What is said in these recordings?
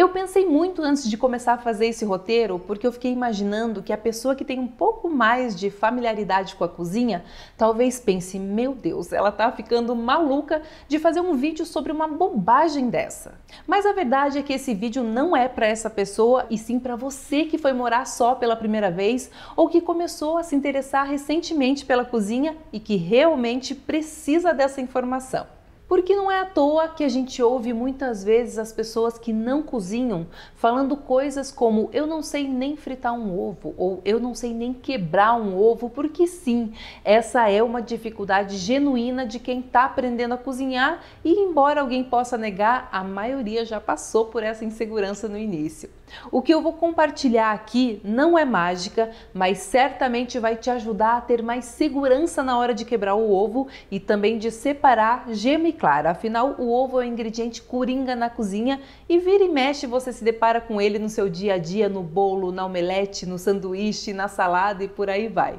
Eu pensei muito antes de começar a fazer esse roteiro, porque eu fiquei imaginando que a pessoa que tem um pouco mais de familiaridade com a cozinha, talvez pense: "Meu Deus, ela tá ficando maluca de fazer um vídeo sobre uma bobagem dessa". Mas a verdade é que esse vídeo não é para essa pessoa e sim para você que foi morar só pela primeira vez ou que começou a se interessar recentemente pela cozinha e que realmente precisa dessa informação. Porque não é à toa que a gente ouve muitas vezes as pessoas que não cozinham falando coisas como eu não sei nem fritar um ovo ou eu não sei nem quebrar um ovo, porque sim, essa é uma dificuldade genuína de quem está aprendendo a cozinhar e embora alguém possa negar, a maioria já passou por essa insegurança no início. O que eu vou compartilhar aqui não é mágica, mas certamente vai te ajudar a ter mais segurança na hora de quebrar o ovo e também de separar gema e clara. Afinal, o ovo é um ingrediente coringa na cozinha e vira e mexe você se depara com ele no seu dia a dia, no bolo, na omelete, no sanduíche, na salada e por aí vai.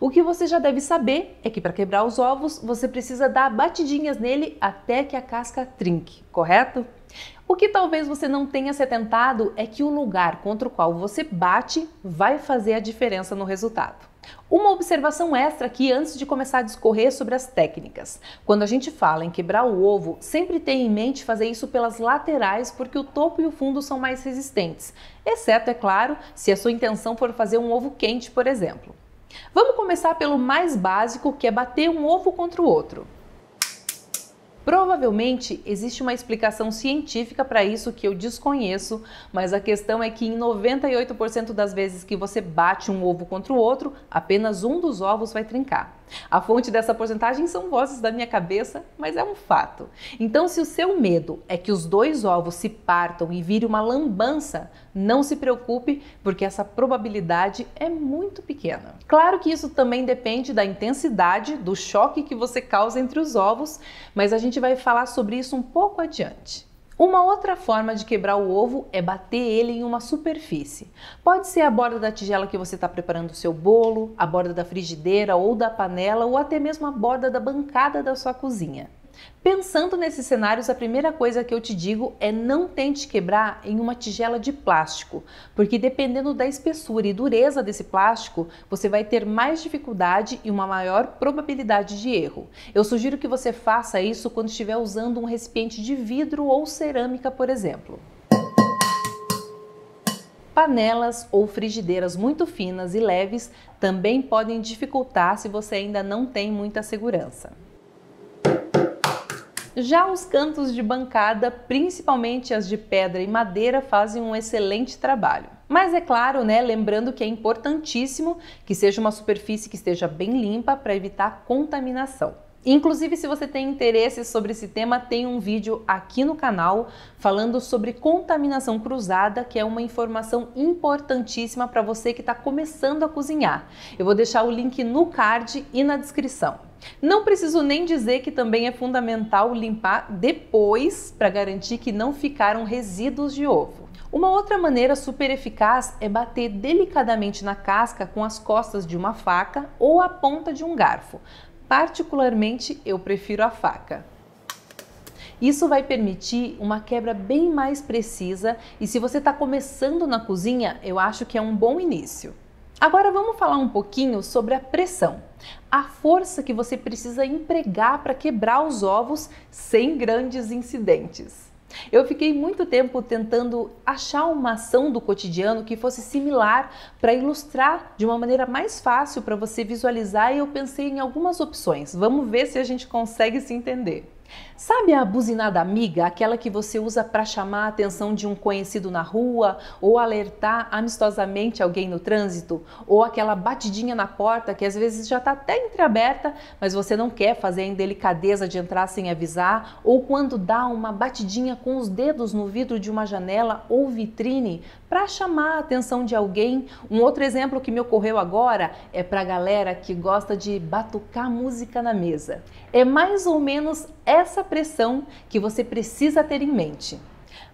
O que você já deve saber é que para quebrar os ovos, você precisa dar batidinhas nele até que a casca trinque, correto? O que talvez você não tenha se atentado é que o lugar contra o qual você bate vai fazer a diferença no resultado. Uma observação extra aqui antes de começar a discorrer sobre as técnicas. Quando a gente fala em quebrar o ovo, sempre tenha em mente fazer isso pelas laterais, porque o topo e o fundo são mais resistentes. Exceto, é claro, se a sua intenção for fazer um ovo quente, por exemplo. Vamos começar pelo mais básico, que é bater um ovo contra o outro. Provavelmente existe uma explicação científica para isso que eu desconheço, mas a questão é que em 98% das vezes que você bate um ovo contra o outro, apenas um dos ovos vai trincar. A fonte dessa porcentagem são vozes da minha cabeça, mas é um fato. Então, se o seu medo é que os dois ovos se partam e vire uma lambança, não se preocupe, porque essa probabilidade é muito pequena. Claro que isso também depende da intensidade do choque que você causa entre os ovos, mas a gente gente vai falar sobre isso um pouco adiante. Uma outra forma de quebrar o ovo é bater ele em uma superfície. Pode ser a borda da tigela que você está preparando o seu bolo, a borda da frigideira ou da panela ou até mesmo a borda da bancada da sua cozinha. Pensando nesses cenários, a primeira coisa que eu te digo é não tente quebrar em uma tigela de plástico, porque dependendo da espessura e dureza desse plástico, você vai ter mais dificuldade e uma maior probabilidade de erro. Eu sugiro que você faça isso quando estiver usando um recipiente de vidro ou cerâmica, por exemplo. Panelas ou frigideiras muito finas e leves também podem dificultar se você ainda não tem muita segurança. Já os cantos de bancada, principalmente as de pedra e madeira, fazem um excelente trabalho. Mas é claro, né, lembrando que é importantíssimo que seja uma superfície que esteja bem limpa para evitar contaminação. Inclusive, se você tem interesse sobre esse tema, tem um vídeo aqui no canal falando sobre contaminação cruzada, que é uma informação importantíssima para você que está começando a cozinhar. Eu vou deixar o link no card e na descrição. Não preciso nem dizer que também é fundamental limpar depois para garantir que não ficaram resíduos de ovo. Uma outra maneira super eficaz é bater delicadamente na casca com as costas de uma faca ou a ponta de um garfo, particularmente eu prefiro a faca. Isso vai permitir uma quebra bem mais precisa e se você está começando na cozinha, eu acho que é um bom início. Agora vamos falar um pouquinho sobre a pressão, a força que você precisa empregar para quebrar os ovos sem grandes incidentes. Eu fiquei muito tempo tentando achar uma ação do cotidiano que fosse similar para ilustrar de uma maneira mais fácil para você visualizar e eu pensei em algumas opções. Vamos ver se a gente consegue se entender. Sabe a buzinada amiga, aquela que você usa para chamar a atenção de um conhecido na rua ou alertar amistosamente alguém no trânsito? Ou aquela batidinha na porta que às vezes já está até entreaberta, mas você não quer fazer a indelicadeza de entrar sem avisar? Ou quando dá uma batidinha com os dedos no vidro de uma janela ou vitrine para chamar a atenção de alguém? Um outro exemplo que me ocorreu agora é para a galera que gosta de batucar música na mesa. É mais ou menos essa essa pressão que você precisa ter em mente.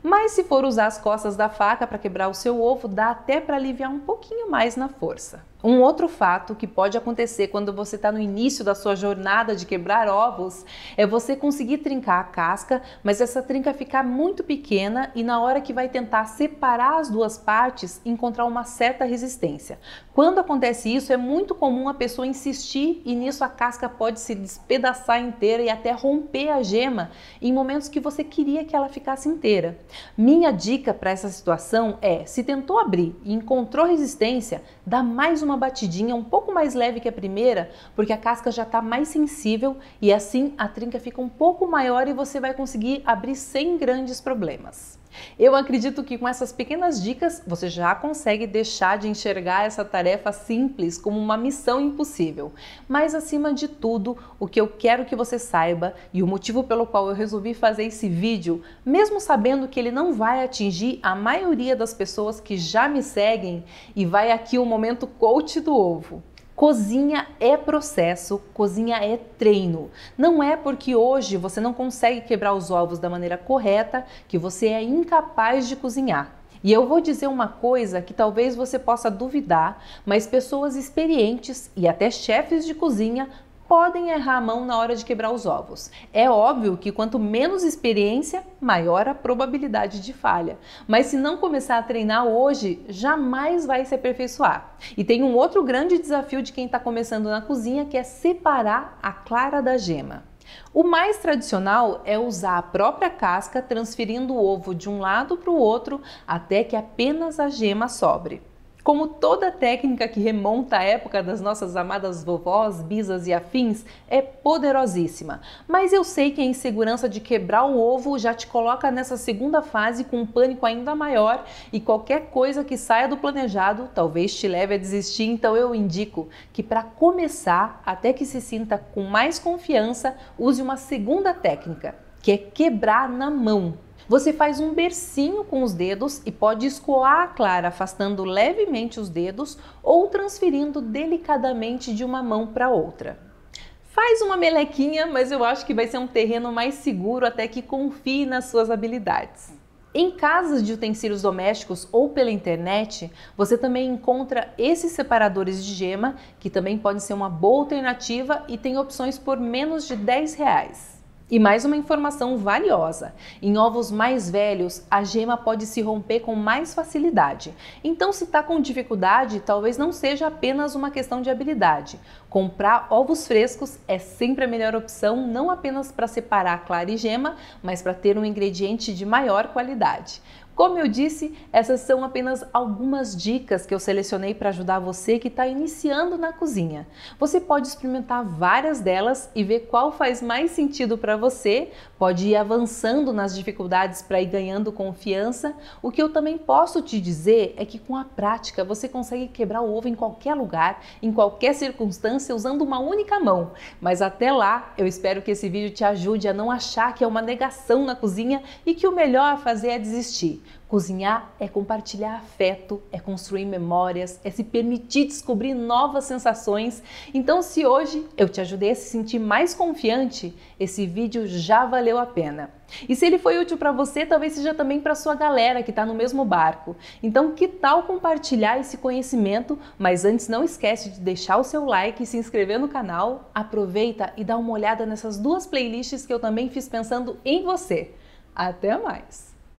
Mas se for usar as costas da faca para quebrar o seu ovo, dá até para aliviar um pouquinho mais na força. Um outro fato que pode acontecer quando você está no início da sua jornada de quebrar ovos é você conseguir trincar a casca, mas essa trinca ficar muito pequena e na hora que vai tentar separar as duas partes, encontrar uma certa resistência. Quando acontece isso, é muito comum a pessoa insistir e nisso a casca pode se despedaçar inteira e até romper a gema em momentos que você queria que ela ficasse inteira. Minha dica para essa situação é: se tentou abrir e encontrou resistência, dá mais um uma batidinha um pouco mais leve que a primeira, porque a casca já está mais sensível e assim a trinca fica um pouco maior e você vai conseguir abrir sem grandes problemas. Eu acredito que com essas pequenas dicas você já consegue deixar de enxergar essa tarefa simples como uma missão impossível. Mas acima de tudo, o que eu quero que você saiba e o motivo pelo qual eu resolvi fazer esse vídeo, mesmo sabendo que ele não vai atingir a maioria das pessoas que já me seguem, e vai aqui o momento coach do ovo. Cozinha é processo, cozinha é treino. Não é porque hoje você não consegue quebrar os ovos da maneira correta que você é incapaz de cozinhar. E eu vou dizer uma coisa que talvez você possa duvidar, mas pessoas experientes e até chefes de cozinha podem errar a mão na hora de quebrar os ovos. É óbvio que quanto menos experiência, maior a probabilidade de falha. Mas se não começar a treinar hoje, jamais vai se aperfeiçoar. E tem um outro grande desafio de quem está começando na cozinha que é separar a clara da gema. O mais tradicional é usar a própria casca transferindo o ovo de um lado para o outro até que apenas a gema sobre. Como toda técnica que remonta à época das nossas amadas vovós, bisas e afins, é poderosíssima. Mas eu sei que a insegurança de quebrar o ovo já te coloca nessa segunda fase com um pânico ainda maior e qualquer coisa que saia do planejado talvez te leve a desistir. Então eu indico que para começar, até que se sinta com mais confiança, use uma segunda técnica, que é quebrar na mão. Você faz um bercinho com os dedos e pode escoar a clara afastando levemente os dedos ou transferindo delicadamente de uma mão para outra. Faz uma melequinha, mas eu acho que vai ser um terreno mais seguro até que confie nas suas habilidades. Em casas de utensílios domésticos ou pela internet, você também encontra esses separadores de gema, que também pode ser uma boa alternativa e tem opções por menos de 10 reais. E mais uma informação valiosa: em ovos mais velhos, a gema pode se romper com mais facilidade. Então, se está com dificuldade, talvez não seja apenas uma questão de habilidade. Comprar ovos frescos é sempre a melhor opção, não apenas para separar clara e gema, mas para ter um ingrediente de maior qualidade. Como eu disse, essas são apenas algumas dicas que eu selecionei para ajudar você que está iniciando na cozinha. Você pode experimentar várias delas e ver qual faz mais sentido para você, pode ir avançando nas dificuldades para ir ganhando confiança. O que eu também posso te dizer é que com a prática você consegue quebrar o ovo em qualquer lugar, em qualquer circunstância, usando uma única mão. Mas até lá, eu espero que esse vídeo te ajude a não achar que é uma negação na cozinha e que o melhor a fazer é desistir. Cozinhar é compartilhar afeto, é construir memórias, é se permitir descobrir novas sensações. Então, se hoje eu te ajudei a se sentir mais confiante, esse vídeo já valeu a pena. E se ele foi útil para você, talvez seja também para sua galera que está no mesmo barco. Então, que tal compartilhar esse conhecimento? Mas antes, não esquece de deixar o seu like e se inscrever no canal. Aproveita e dá uma olhada nessas duas playlists que eu também fiz pensando em você. Até mais!